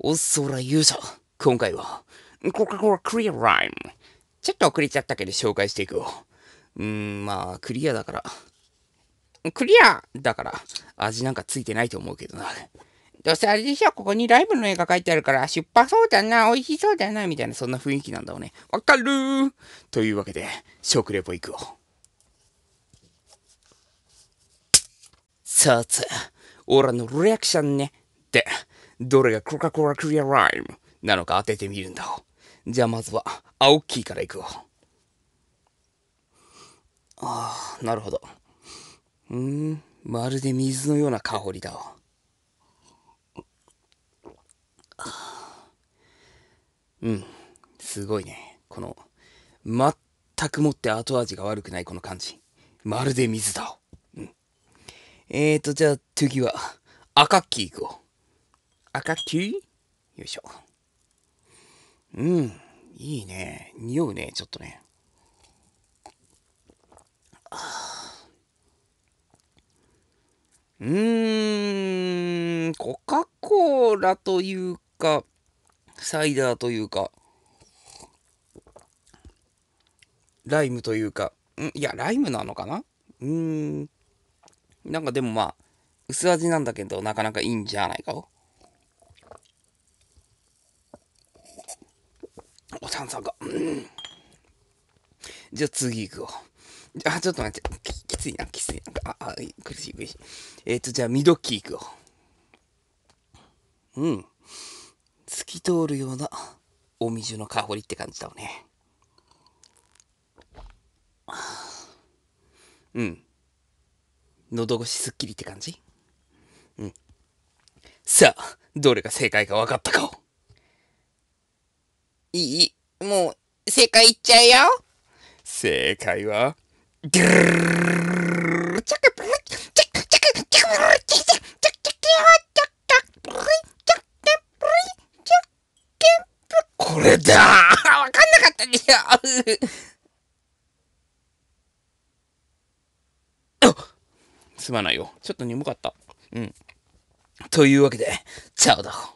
おそらゆうさ。今回は、こここクリアライム。ちょっと遅れちゃったけど紹介していくよ。うーん、まあ、クリアだから。クリアだから、味なんかついてないと思うけどな。どうせあれでしょ、ここにライブの絵が描いてあるから、出発そうだな、美味しそうだな、みたいな、そんな雰囲気なんだろうね。わかるーというわけで、食レポ行くよ。さあ、つ、オラのリアクションね。どれがコカ・コーラクリアライムなのか当ててみるんだ。じゃあまずは、アオッキーからいくよ。ああ、なるほど。うん、まるで水のような香りだ。うん、すごいね。この、全くもって後味が悪くないこの感じ。まるで水だ。うん。えーと、じゃあ次は、赤っきーいくよ。赤きよいしょ。うん、いいね。匂うね、ちょっとね。うーん、コカ・コーラというか、サイダーというか、ライムというか、んいや、ライムなのかなうーん。なんかでもまあ、薄味なんだけど、なかなかいいんじゃないか炭酸が。うん、じゃあ次いくよ。あ、ちょっと待ってき。きついな、きついな。あ、あ苦しい、苦しい。えっ、ー、と、じゃあ、ミドッキーいくよ。うん。透き通るようなおみじゅの香りって感じだわね。うん。喉越しすっきりって感じうん。さあ、どれが正解か分かったかを。いいもう、正解いっちゃうよ。正解は、これだわかんなかったでしょすまないよ。ちょっと眠かった。うん。というわけで、チャオだ。